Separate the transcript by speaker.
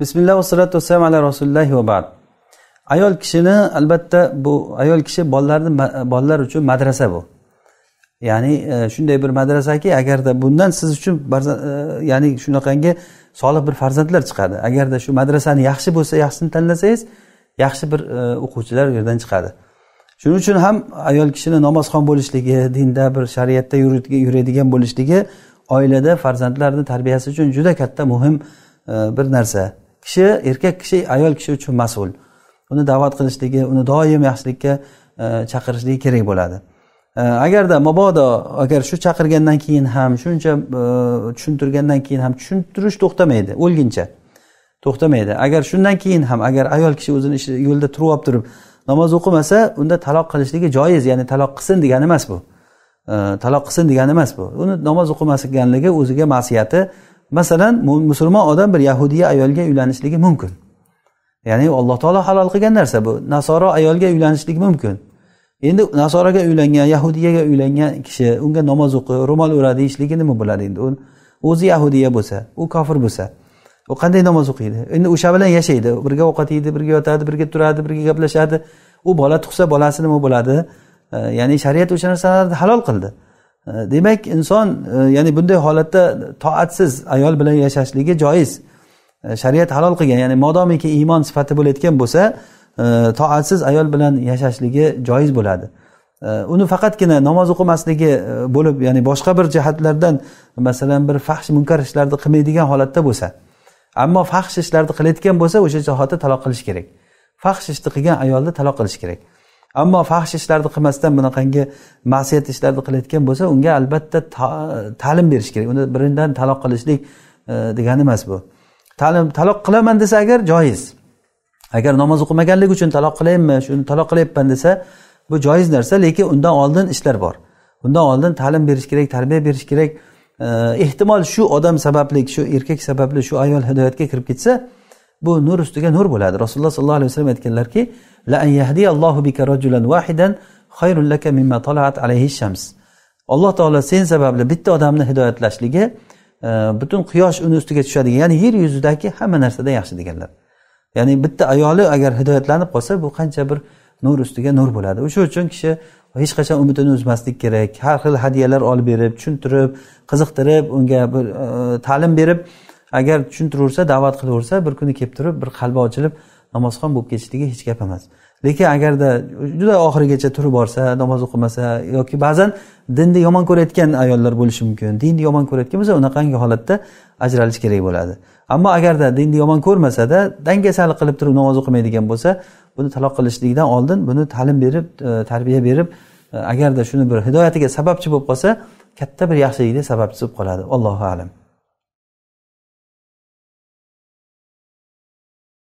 Speaker 1: bismillah vassalatu vassalam ala rasulillahi va bad ayol kishini albatta bu ayol kishi bolalarni bolalar uchun madrasa bu ya'ni e, shunday bir madrasaki agarda bundan siz uchun e, ya'ni shunaqangi solih bir farzandlar chiqadi agarda shu madrasani yaxshi bo'lsa yaxshisini tanlasangiz yaxshi bir e, o'quvchilar u yerdan chiqadi shuning uchun ham ayol kishini namozxon bo'lishligi dinda bir shariatda yuradigan bo'lishligi oilada farzandlarni tarbiyasi uchun juda katta muhim bir narsa kishi erkak kishi ayol kishi uchun mas'ul uni da'vat qilishligi uni doim yaxshilikka e, chaqirishligi kerak bo'ladi e, agarda mabodo agar shu chaqirgandan keyin ham shuncha e, tushuntirgandan keyin ham tushuntirish to'xtamaydi o'lguncha to'xtamaydi agar shundan keyin ham agar ayol kishi o'zini yo'lda turib turib namoz o'qimasa unda taloq qilishligi joiz ya'ni taloq qilsin degani emas bu taloq qilsin degani emas bu uni namoz o'qimasganligi o'ziga ma'siyati masalan musulmon odam bir yahudiya ayolga uylanishligi mumkin ya'ni alloh taolo halol qilgan narsa bu nasoro ayolga uylanishlik mumkin endi nasoraga uylangan yahudiyaga uylangan kishi unga namoz o'qi ro'mol o'ra deyishligi nima bo'ladi endi o'zi yahudiya bo'lsa u kofir bo'lsa u qanday namoz o'qiydi endi o'sha bilan yashaydi birga ovqat yeydi birga yotadi birga turadi birga gaplashadi u bola tug'sa bolasi nima bo'ladi ya'ni shariat o'sha narsalarni halol qildi demak inson e, ya'ni bunday holatda toatsiz ayol bilan yashashligi joiz e, shariat halol qilgan ya'ni modomiki iymon sifati bo'layotgan bo'lsa e, toatsiz ayol bilan yashashligi joiz bo'ladi uni faqatgina namoz o'qimasligi bo'lib ya'ni boshqa bir jihatlardan masalan bir fahsh munkar ishlarni qilmaydigan holatda bo'lsa ammo fahsh ishlarni qilayotgan bo'lsa o'sha zahoti taloq qilish kerak fahsh ishni qilgan ayolni taloq qilish kerak ammo fahsh ishlarni qilmasdan bunaqangi ma'siyat ishlarni qilayotgan bo'lsa unga albatta ta'lim berish kerak uni birindan taloq qilishlik e, degani emas bu ta'lim taloq qilaman desa agar joiz agar namoz o'qimaganligi uchun taloq qilayinmi shuni taloq qilyapman desa bu joiz narsa lekin undan oldin ishlar bor undan oldin ta'lim berish kerak tarbiya berish kerak e, ehtimol shu odam sababli shu erkak sababli shu ayol hidoyatga kirib ketsa bu nur ustiga nur bo'ladi rasululloh sollallohu alayhi vasallam aytganlarki la an bika rajulan laka mimma talaat alayhi shams alloh taolo sen sababli bitta odamni hidoyatlashligi e, butun quyosh uni ustiga tushadigan ya'ni yer yuzidagi hamma narsadan yaxshi deganlar ya'ni bitta ayoli agar hidoyatlanib qolsa bu qancha bir nur ustiga nur bo'ladi o'sha uchun kishi hech qachon umidini uzmaslik kerak har xil hadyalar olib berib tushuntirib qiziqtirib unga bir e, ta'lim berib agar tushuntiraversa da'vat qilaversa bir kuni kelib turib bir qalbi ochilib namozxon bo'lib ketishligi hech gap emas lekin agarda juda oxirigacha turib borsa namoz o'qimasa yoki ba'zan dinni yomon ko'rayotgan ayollar bo'lishi mumkin dinni yomon ko'rayotgan bo'lsa unaqangi holatda ajralish kerak bo'ladi ammo agarda dinni yomon ko'rmasada dangasalik qilib turib namoz o'qimaydigan bo'lsa buni taloq qilishlikdan oldin buni ta'lim berib e, tarbiya berib e, agarda shuni bir hidoyatiga sababchi bo'lib qolsa katta bir yaxshilikni sababchisi bo'lib qoladi allohu alam